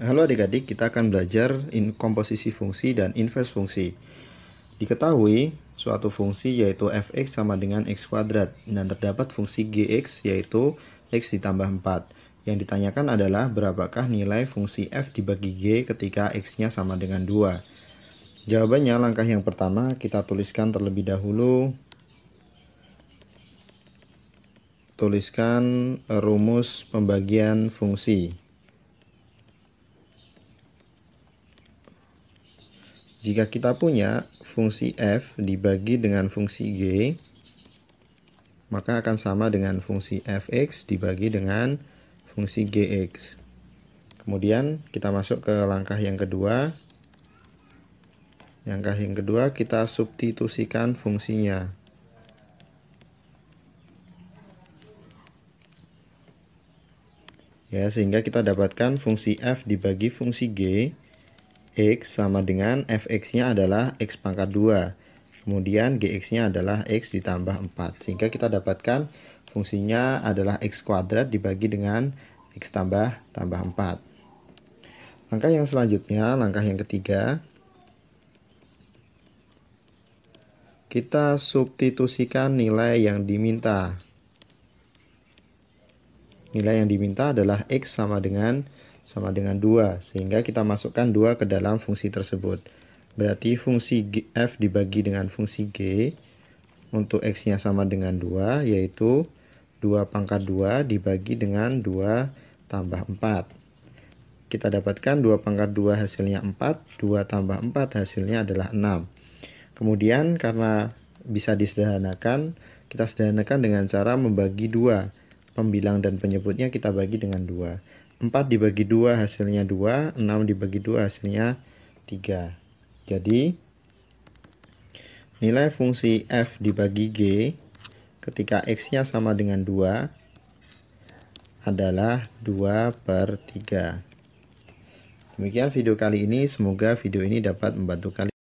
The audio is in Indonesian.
Halo adik-adik, kita akan belajar in komposisi fungsi dan inverse fungsi. Diketahui, suatu fungsi yaitu fx sama dengan x kuadrat, dan terdapat fungsi gx yaitu x ditambah 4. Yang ditanyakan adalah berapakah nilai fungsi f dibagi g ketika x-nya sama dengan 2. Jawabannya langkah yang pertama kita tuliskan terlebih dahulu. Tuliskan rumus pembagian fungsi. Jika kita punya fungsi f dibagi dengan fungsi g, maka akan sama dengan fungsi fx dibagi dengan fungsi gx. Kemudian kita masuk ke langkah yang kedua. Langkah yang kedua kita substitusikan fungsinya. Ya, sehingga kita dapatkan fungsi f dibagi fungsi g X sama dengan Fx-nya adalah X pangkat 2. Kemudian Gx-nya adalah X ditambah 4. Sehingga kita dapatkan fungsinya adalah X kuadrat dibagi dengan X tambah tambah 4. Langkah yang selanjutnya, langkah yang ketiga, kita substitusikan nilai yang diminta. Nilai yang diminta adalah X sama dengan sama dengan 2, sehingga kita masukkan 2 ke dalam fungsi tersebut. Berarti fungsi F dibagi dengan fungsi G untuk X-nya sama dengan 2, yaitu 2 pangkat 2 dibagi dengan 2 tambah 4. Kita dapatkan 2 pangkat 2 hasilnya 4, 2 tambah 4 hasilnya adalah 6. Kemudian karena bisa disederhanakan, kita sederhanakan dengan cara membagi 2 pembilang dan penyebutnya kita bagi dengan 2. 4 dibagi 2 hasilnya 2, 6 dibagi 2 hasilnya 3. Jadi nilai fungsi f dibagi g ketika x-nya sama dengan 2 adalah 2 per 3. Demikian video kali ini, semoga video ini dapat membantu kalian.